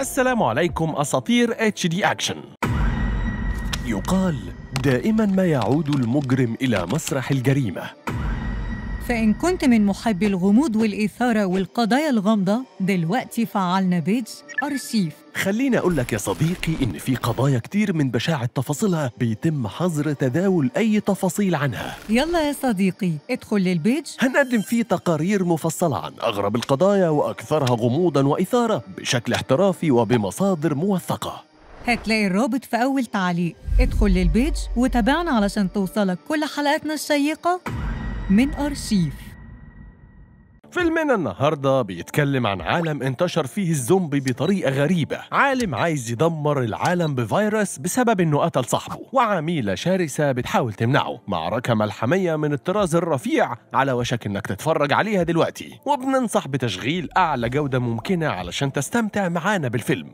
السلام عليكم أساطير اتش دي أكشن يقال دائما ما يعود المجرم إلى مسرح الجريمة فإن كنت من محبي الغموض والإثارة والقضايا الغامضة دلوقتي فعلنا بيج أرشيف خليني أقول لك يا صديقي إن في قضايا كتير من بشاعة تفاصيلها بيتم حظر تداول أي تفاصيل عنها يلا يا صديقي ادخل للبيج هنقدم فيه تقارير مفصلة عن أغرب القضايا وأكثرها غموضاً وإثارة بشكل احترافي وبمصادر موثقة هتلاقي الرابط في أول تعليق ادخل للبيج وتابعنا علشان توصلك كل حلقاتنا الشيقة من أرشيف فيلمنا النهاردة بيتكلم عن عالم انتشر فيه الزومبي بطريقة غريبة عالم عايز يدمر العالم بفيروس بسبب انه قتل صاحبه وعميلة شرسة بتحاول تمنعه معركة ملحمية من الطراز الرفيع على وشك انك تتفرج عليها دلوقتي وبننصح بتشغيل أعلى جودة ممكنة علشان تستمتع معانا بالفيلم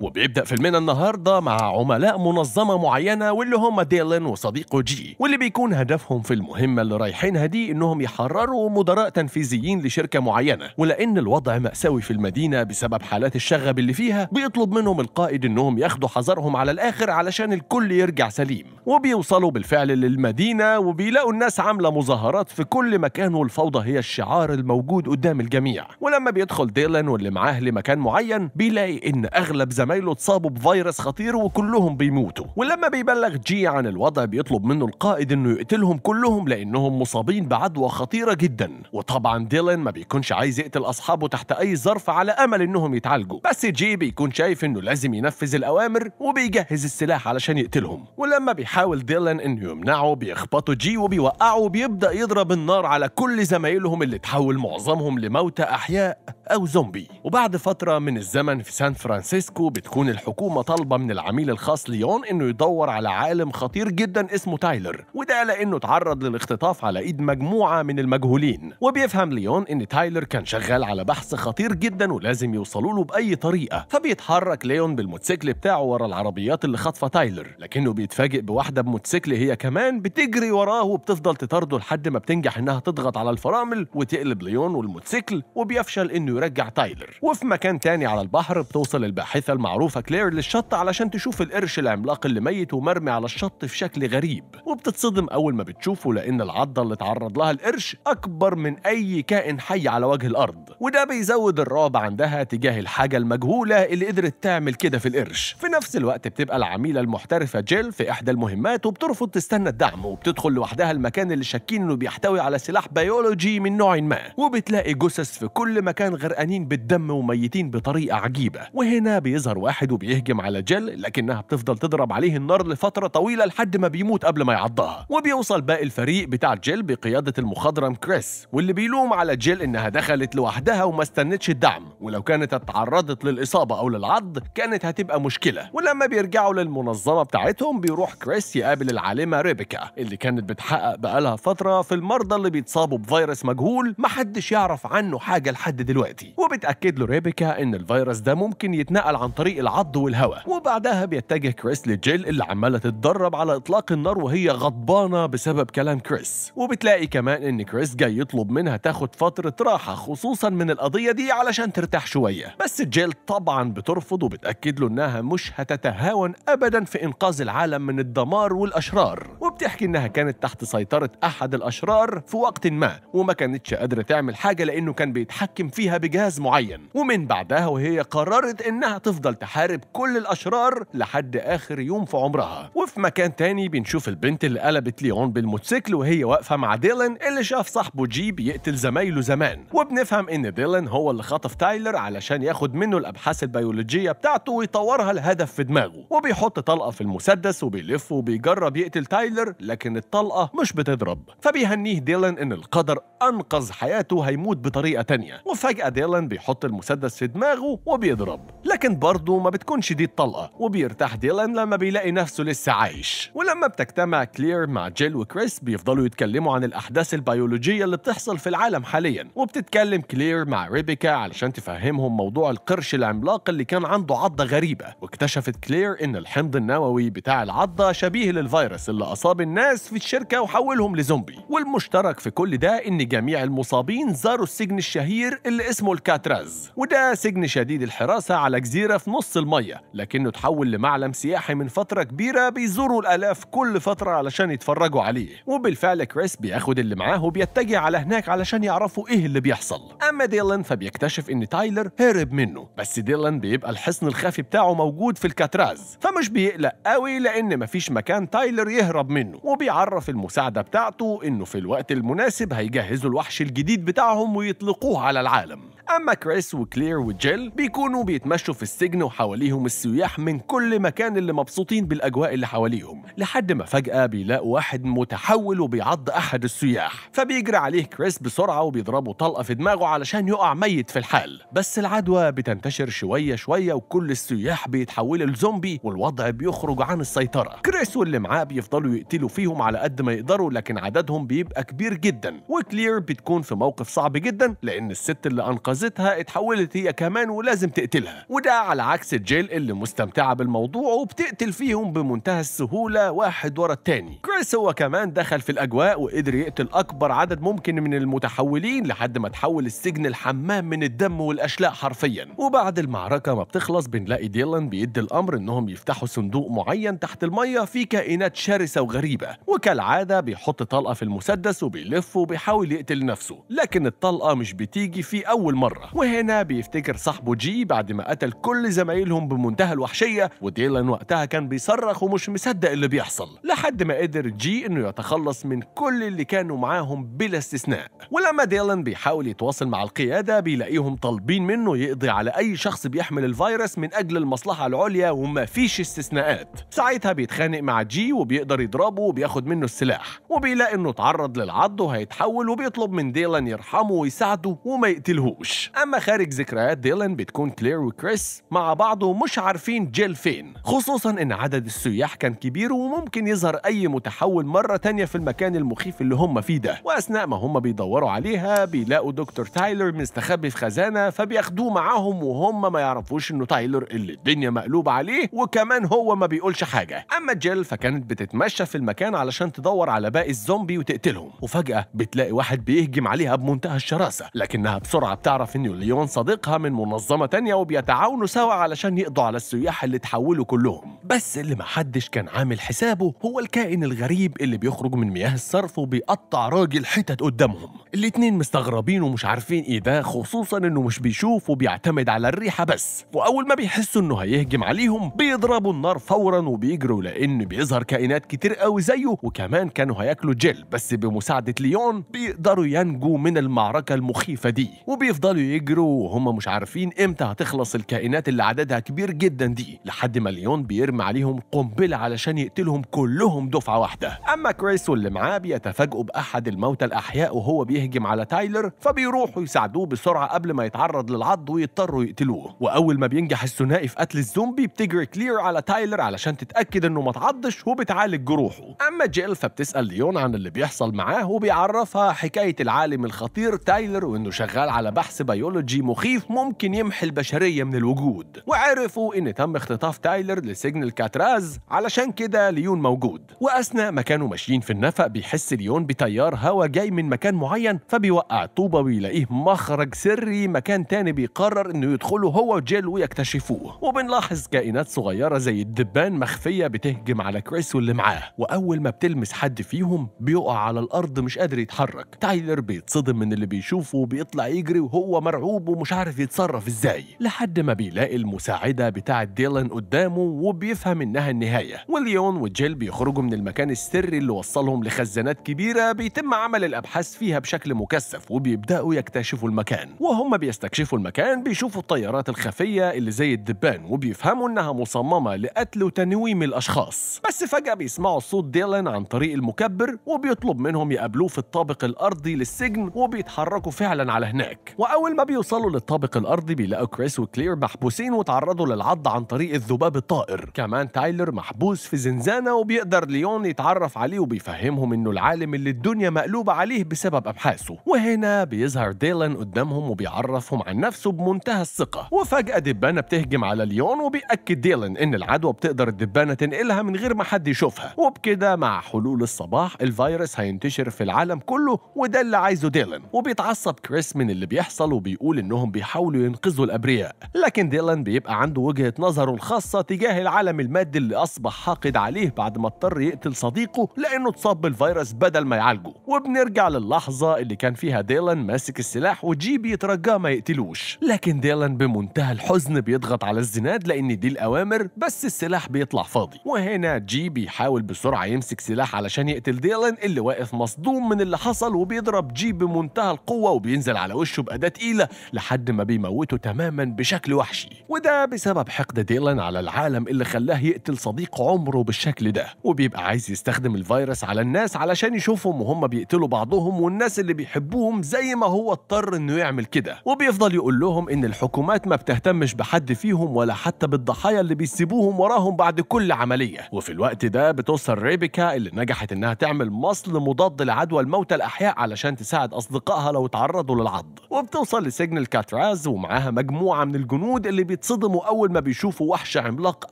وبيبدا فيلمنا النهارده مع عملاء منظمه معينه واللي هم ديلن وصديقه جي واللي بيكون هدفهم في المهمه اللي رايحينها دي انهم يحرروا مدراء تنفيذيين لشركه معينه ولان الوضع ماساوي في المدينه بسبب حالات الشغب اللي فيها بيطلب منهم القائد انهم ياخدوا حذرهم على الاخر علشان الكل يرجع سليم وبيوصلوا بالفعل للمدينه وبيلاقوا الناس عامله مظاهرات في كل مكان والفوضى هي الشعار الموجود قدام الجميع ولما بيدخل ديلن واللي معاه لمكان معين بيلاقي ان اغلب زمان زمايله اتصابوا بفيروس خطير وكلهم بيموتوا ولما بيبلغ جي عن الوضع بيطلب منه القائد انه يقتلهم كلهم لانهم مصابين بعدوى خطيره جدا وطبعا ديلان ما بيكونش عايز يقتل اصحابه تحت اي ظرف على امل انهم يتعالجوا بس جي بيكون شايف انه لازم ينفذ الاوامر وبيجهز السلاح علشان يقتلهم ولما بيحاول ديلان انه يمنعه بيخبطوا جي وبيوقعه وبيبدا يضرب النار على كل زمايلهم اللي تحول معظمهم لموتى احياء او زومبي وبعد فتره من الزمن في سان فرانسيسكو بتكون الحكومة طالبة من العميل الخاص ليون إنه يدور على عالم خطير جدا اسمه تايلر وده لأنه اتعرض للاختطاف على إيد مجموعة من المجهولين وبيفهم ليون إن تايلر كان شغال على بحث خطير جدا ولازم يوصلوا له بأي طريقة فبيتحرك ليون بالموتوسيكل بتاعه ورا العربيات اللي خاطفة تايلر لكنه بيتفاجئ بواحدة بموتوسيكل هي كمان بتجري وراه وبتفضل تطارده لحد ما بتنجح إنها تضغط على الفرامل وتقلب ليون والموتوسيكل وبيفشل إنه يرجع تايلر وفي مكان تاني على البحر بتوصل الباحثة معروفة كلير للشط علشان تشوف القرش العملاق اللي ميت ومرمي على الشط في شكل غريب وبتتصدم أول ما بتشوفه لأن العضة اللي تعرض لها القرش أكبر من أي كائن حي على وجه الأرض وده بيزود الرعب عندها تجاه الحاجة المجهولة اللي قدرت تعمل كده في القرش في نفس الوقت بتبقى العميلة المحترفة جيل في إحدى المهمات وبترفض تستنى الدعم وبتدخل لوحدها المكان اللي شاكين إنه بيحتوي على سلاح بيولوجي من نوع ما وبتلاقي جثث في كل مكان غرقانين بالدم وميتين بطريقة عجيبة وهنا بيظهر نمر واحد وبيهجم على جل لكنها بتفضل تضرب عليه النار لفترة طويلة لحد ما بيموت قبل ما يعضها وبيوصل باقي الفريق بتاع جل بقيادة المخضرم كريس واللي بيلوم على جل إنها دخلت لوحدها وما استنتش الدعم ولو كانت اتعرضت للإصابة أو للعض كانت هتبقى مشكلة ولما بيرجعوا للمنظمة بتاعتهم بيروح كريس يقابل العالمة ريبيكا اللي كانت بتحقق بقالها فترة في المرضى اللي بيتصابوا بفيروس مجهول محدش يعرف عنه حاجة لحد دلوقتي وبتأكد له ريبيكا إن الفيروس ده ممكن يتنقل عن طريق طريق العض والهواء وبعدها بيتجه كريس لجيل اللي عماله تتدرب على اطلاق النار وهي غضبانه بسبب كلام كريس وبتلاقي كمان ان كريس جاي يطلب منها تاخد فتره راحه خصوصا من القضيه دي علشان ترتاح شويه بس جيل طبعا بترفض وبتاكد له انها مش هتتهاون ابدا في انقاذ العالم من الدمار والاشرار وبتحكي انها كانت تحت سيطره احد الاشرار في وقت ما وما كانتش قادره تعمل حاجه لانه كان بيتحكم فيها بجهاز معين ومن بعدها وهي قررت انها تفضل تفضل تحارب كل الأشرار لحد آخر يوم في عمرها وفي مكان تاني بنشوف البنت اللي قلبت ليون بالموتوسيكل وهي واقفة مع ديلن اللي شاف صاحبه جي بيقتل زمايله زمان وبنفهم إن ديلن هو اللي خطف تايلر علشان ياخد منه الأبحاث البيولوجية بتاعته ويطورها لهدف في دماغه وبيحط طلقة في المسدس وبيلف وبيجرب يقتل تايلر لكن الطلقة مش بتضرب فبيهنيه ديلن إن القدر أنقذ حياته هيموت بطريقة تانية وفجأة ديلن بيحط المسدس في دماغه وبيضرب لكن برضه لوحده ما بتكونش دي الطلقة وبيرتاح ديلان لما بيلاقي نفسه لسه عايش ولما بتجتمع كلير مع جيل وكريس بيفضلوا يتكلموا عن الأحداث البيولوجية اللي بتحصل في العالم حاليا وبتتكلم كلير مع ريبيكا علشان تفهمهم موضوع القرش العملاق اللي كان عنده عضة غريبة واكتشفت كلير إن الحمض النووي بتاع العضة شبيه للفيروس اللي أصاب الناس في الشركة وحولهم لزومبي والمشترك في كل ده إن جميع المصابين زاروا السجن الشهير اللي اسمه الكاتراز وده سجن شديد الحراسة على جزيرة في نص المية لكنه تحول لمعلم سياحي من فترة كبيرة بيزوروا الآلاف كل فترة علشان يتفرجوا عليه وبالفعل كريس بياخد اللي معاه وبيتجه على هناك علشان يعرفوا إيه اللي بيحصل أما ديلان فبيكتشف إن تايلر هرب منه بس ديلان بيبقى الحصن الخفي بتاعه موجود في الكاتراز فمش بيقلق قوي لأن مفيش مكان تايلر يهرب منه وبيعرف المساعدة بتاعته إنه في الوقت المناسب هيجهزوا الوحش الجديد بتاعهم ويطلقوه على العالم أما كريس وكلير وجيل بيكونوا بيتمشوا في السجن كانوا حواليهم السياح من كل مكان اللي مبسوطين بالاجواء اللي حواليهم لحد ما فجاه بيلاقوا واحد متحول وبيعض احد السياح فبيجري عليه كريس بسرعه وبيضربه طلقه في دماغه علشان يقع ميت في الحال بس العدوى بتنتشر شويه شويه وكل السياح بيتحولوا لزومبي والوضع بيخرج عن السيطره كريس واللي معاه بيفضلوا يقتلوا فيهم على قد ما يقدروا لكن عددهم بيبقى كبير جدا وكلير بتكون في موقف صعب جدا لان الست اللي انقذتها اتحولت هي كمان ولازم تقتلها وده على عكس جيل اللي مستمتعة بالموضوع وبتقتل فيهم بمنتهى السهولة واحد ورا التاني كريس هو كمان دخل في الأجواء وقدر يقتل أكبر عدد ممكن من المتحولين لحد ما تحول السجن الحمام من الدم والأشلاء حرفيا وبعد المعركة ما بتخلص بنلاقي ديلان بيدي الأمر إنهم يفتحوا صندوق معين تحت المية في كائنات شرسة وغريبة وكالعادة بيحط طلقة في المسدس وبيلف وبيحاول يقتل نفسه لكن الطلقة مش بتيجي في أول مرة وهنا بيفتكر صاحبه جي بعد ما قتل كل زمايلهم بمنتهى الوحشية وديلان وقتها كان بيصرخ ومش مصدق اللي بيحصل لحد ما قدر جي انه يتخلص من كل اللي كانوا معاهم بلا استثناء ولما ديلان بيحاول يتواصل مع القيادة بيلاقيهم طالبين منه يقضي على أي شخص بيحمل الفيروس من أجل المصلحة العليا ومفيش استثناءات ساعتها بيتخانق مع جي وبيقدر يضربه وبياخد منه السلاح وبيلاقي انه اتعرض للعض وهيتحول وبيطلب من ديلان يرحمه ويساعده وما يقتلهوش اما خارج ذكريات ديلان بتكون كلير وكريس مع مع بعض ومش عارفين جيل فين خصوصا ان عدد السياح كان كبير وممكن يظهر اي متحول مرة تانية في المكان المخيف اللي هم فيه ده واثناء ما هم بيدوروا عليها بيلاقوا دكتور تايلر مستخبي في خزانة فبياخدوه معاهم وهم ما يعرفوش انه تايلر اللي الدنيا مقلوبة عليه وكمان هو ما بيقولش حاجة اما جيل فكانت بتتمشى في المكان علشان تدور على باقي الزومبي وتقتلهم وفجأة بتلاقي واحد بيهجم عليها بمنتهى الشراسة لكنها بسرعة بتعرف ان ليون صديقها من منظمة تانية وبيتعاونوا سوا علشان يقضوا على السياح اللي تحولوا كلهم بس اللي محدش كان عامل حسابه هو الكائن الغريب اللي بيخرج من مياه الصرف وبيقطع راجل حتت قدامهم الاتنين مستغربين ومش عارفين ايه ده خصوصا انه مش بيشوف وبيعتمد على الريحه بس واول ما بيحسوا انه هيهجم عليهم بيضربوا النار فورا وبيجروا لان بيظهر كائنات كتير قوي زيه وكمان كانوا هياكلوا جيل بس بمساعده ليون بيقدروا ينجوا من المعركه المخيفه دي وبيفضلوا يجروا وهم مش عارفين امتى هتخلص الكائنات اللي اللي عددها كبير جدا دي لحد ما ليون بيرمي عليهم قنبله علشان يقتلهم كلهم دفعه واحده اما كريس واللي معاه بيتفاجئوا باحد الموتى الاحياء وهو بيهجم على تايلر فبيروحوا يساعدوه بسرعه قبل ما يتعرض للعض ويضطروا يقتلوه واول ما بينجح الثنائي في قتل الزومبي بتجري كلير على تايلر علشان تتاكد انه ما اتعضش وبتعالج جروحه اما جيل فبتسال ليون عن اللي بيحصل معاه وبيعرفها حكايه العالم الخطير تايلر وانه شغال على بحث بيولوجي مخيف ممكن يمحي البشريه من الوجود وعرفوا ان تم اختطاف تايلر لسجن الكاتراز علشان كده ليون موجود واثناء ما كانوا ماشيين في النفق بيحس ليون بتيار هوا جاي من مكان معين فبيوقع طوبه ويلاقيه مخرج سري مكان تاني بيقرر انه يدخله هو وجيل ويكتشفوه وبنلاحظ كائنات صغيره زي الدبان مخفيه بتهجم على كريس واللي معاه واول ما بتلمس حد فيهم بيقع على الارض مش قادر يتحرك تايلر بيتصدم من اللي بيشوفه وبيطلع يجري وهو مرعوب ومش عارف يتصرف ازاي لحد ما بيلاقي المساعدة بتاعة ديلان قدامه وبيفهم إنها النهاية وليون وجيل بيخرجوا من المكان السري اللي وصلهم لخزانات كبيرة بيتم عمل الأبحاث فيها بشكل مكثف وبيبدأوا يكتشفوا المكان وهم بيستكشفوا المكان بيشوفوا الطيارات الخفية اللي زي الدبان وبيفهموا إنها مصممة لقتل وتنويم الأشخاص بس فجأة بيسمعوا صوت ديلان عن طريق المكبر وبيطلب منهم يقابلوه في الطابق الأرضي للسجن وبيتحركوا فعلا على هناك وأول ما بيوصلوا للطابق الأرضي بيلاقوا كريس وكلير محبوسين كانوا تعرضوا للعض عن طريق الذباب الطائر كمان تايلر محبوس في زنزانة وبيقدر ليون يتعرف عليه وبيفهمهم انه العالم اللي الدنيا مقلوبة عليه بسبب ابحاثه وهنا بيظهر ديلان قدامهم وبيعرفهم عن نفسه بمنتهى الثقة وفجأة دبانة بتهجم على ليون وبيأكد ديلان ان العدوى بتقدر الدبانة تنقلها من غير ما حد يشوفها وبكده مع حلول الصباح الفيروس هينتشر في العالم كله وده اللي عايزه ديلان وبيتعصب كريس من اللي بيحصل وبيقول انهم بيحاولوا ينقذوا الابرياء لكن ديلان بيبقى عنده وجهة نظره الخاصة تجاه العالم المادي اللي أصبح حاقد عليه بعد ما اضطر يقتل صديقه لأنه اتصاب بالفيروس بدل ما يعالجه وبنرجع للحظة اللي كان فيها ديلان ماسك السلاح وجي بيترجاه ما يقتلوش لكن ديلان بمنتهى الحزن بيضغط على الزناد لأن دي الأوامر بس السلاح بيطلع فاضي وهنا جي بيحاول بسرعة يمسك سلاح علشان يقتل ديلان اللي واقف مصدوم من اللي حصل وبيضرب جي بمنتهى القوة وبينزل على وشه بأداة تقيلة لحد ما بيموته تماما بشكل وحشي وده بسبب حقد ديلان على العالم اللي خلاه يقتل صديق عمره بالشكل ده وبيبقى عايز يستخدم الفيروس على الناس علشان يشوفهم وهم بيقتلوا بعضهم والناس اللي بيحبوهم زي ما هو اضطر انه يعمل كده وبيفضل يقول لهم ان الحكومات ما بتهتمش بحد فيهم ولا حتى بالضحايا اللي بيسيبوهم وراهم بعد كل عمليه وفي الوقت ده بتوصل ريبيكا اللي نجحت انها تعمل مصل مضاد لعدوى الموتى الاحياء علشان تساعد اصدقائها لو تعرضوا للعض وبتوصل لسجن الكاتراز ومعاها مجموعه من الجنود اللي بيت بيتصدموا أول ما بيشوفوا وحش عملاق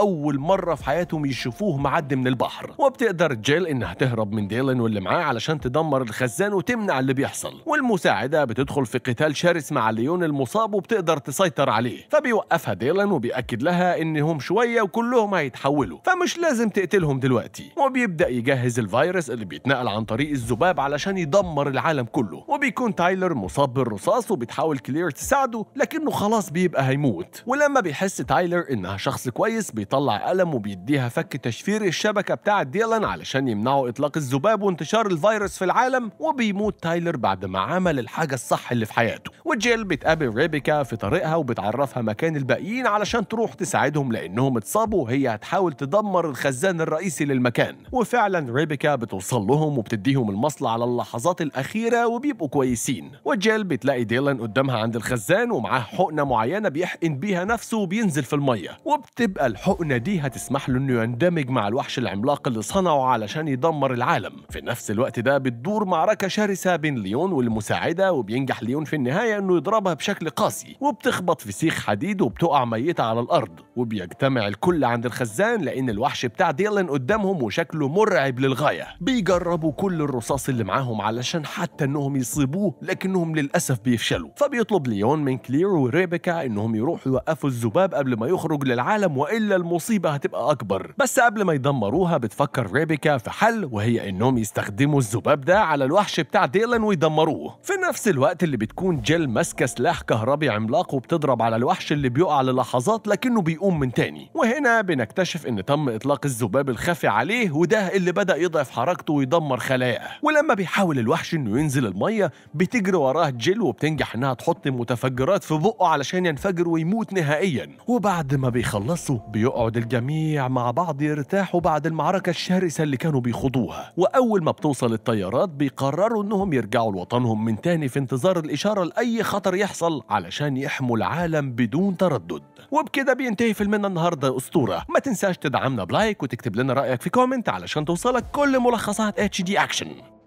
أول مرة في حياتهم يشوفوه معدي من البحر وبتقدر جيل إنها تهرب من ديلن واللي معاه علشان تدمر الخزان وتمنع اللي بيحصل والمساعدة بتدخل في قتال شرس مع ليون المصاب وبتقدر تسيطر عليه فبيوقفها ديلن وبيأكد لها إنهم شوية وكلهم هيتحولوا فمش لازم تقتلهم دلوقتي وبيبدأ يجهز الفيروس اللي بيتنقل عن طريق الذباب علشان يدمر العالم كله وبيكون تايلر مصاب بالرصاص وبتحاول كلير تساعده لكنه خلاص بيبقى هيموت ولما لما بيحس تايلر إنها شخص كويس بيطلع قلم وبيديها فك تشفير الشبكة بتاعة ديلان علشان يمنعوا إطلاق الذباب وانتشار الفيروس في العالم وبيموت تايلر بعد ما عمل الحاجة الصح اللي في حياته وجيل بتقابل ريبيكا في طريقها وبتعرفها مكان الباقيين علشان تروح تساعدهم لأنهم اتصابوا وهي هتحاول تدمر الخزان الرئيسي للمكان وفعلا ريبيكا بتوصل لهم وبتديهم المصل على اللحظات الأخيرة وبيبقوا كويسين وجيل بتلاقي ديلان قدامها عند الخزان ومعاه حقنة معينة بيحقن بيها نفسه نفسه وبينزل في المية وبتبقى الحقنة دي هتسمح له إنه يندمج مع الوحش العملاق اللي صنعه علشان يدمر العالم في نفس الوقت ده بتدور معركة شرسة بين ليون والمساعدة وبينجح ليون في النهاية إنه يضربها بشكل قاسي وبتخبط في سيخ حديد وبتقع ميتة على الأرض وبيجتمع الكل عند الخزان لأن الوحش بتاع ديلن قدامهم وشكله مرعب للغاية بيجربوا كل الرصاص اللي معاهم علشان حتى إنهم يصيبوه لكنهم للأسف بيفشلوا فبيطلب ليون من كلير وريبيكا إنهم يروحوا يوقفوا الذباب قبل ما يخرج للعالم والا المصيبه هتبقى اكبر بس قبل ما يدمروها بتفكر ريبيكا في حل وهي انهم يستخدموا الذباب ده على الوحش بتاع ديلان ويدمروه في نفس الوقت اللي بتكون جيل ماسكه سلاح كهربي عملاق وبتضرب على الوحش اللي بيقع للحظات لكنه بيقوم من تاني وهنا بنكتشف ان تم اطلاق الذباب الخفي عليه وده اللي بدا يضعف حركته ويدمر خلاياه ولما بيحاول الوحش انه ينزل الميه بتجري وراه جيل وبتنجح انها تحط متفجرات في بقه علشان ينفجر ويموت نهائيا نهائيا وبعد ما بيخلصوا بيقعد الجميع مع بعض يرتاحوا بعد المعركة الشرسة اللي كانوا بيخوضوها وأول ما بتوصل الطيارات بيقرروا إنهم يرجعوا لوطنهم من تاني في انتظار الإشارة لأي خطر يحصل علشان يحموا العالم بدون تردد وبكده بينتهي فيلمنا النهاردة أسطورة ما تنساش تدعمنا بلايك وتكتب لنا رأيك في كومنت علشان توصلك كل ملخصات اتش دي اكشن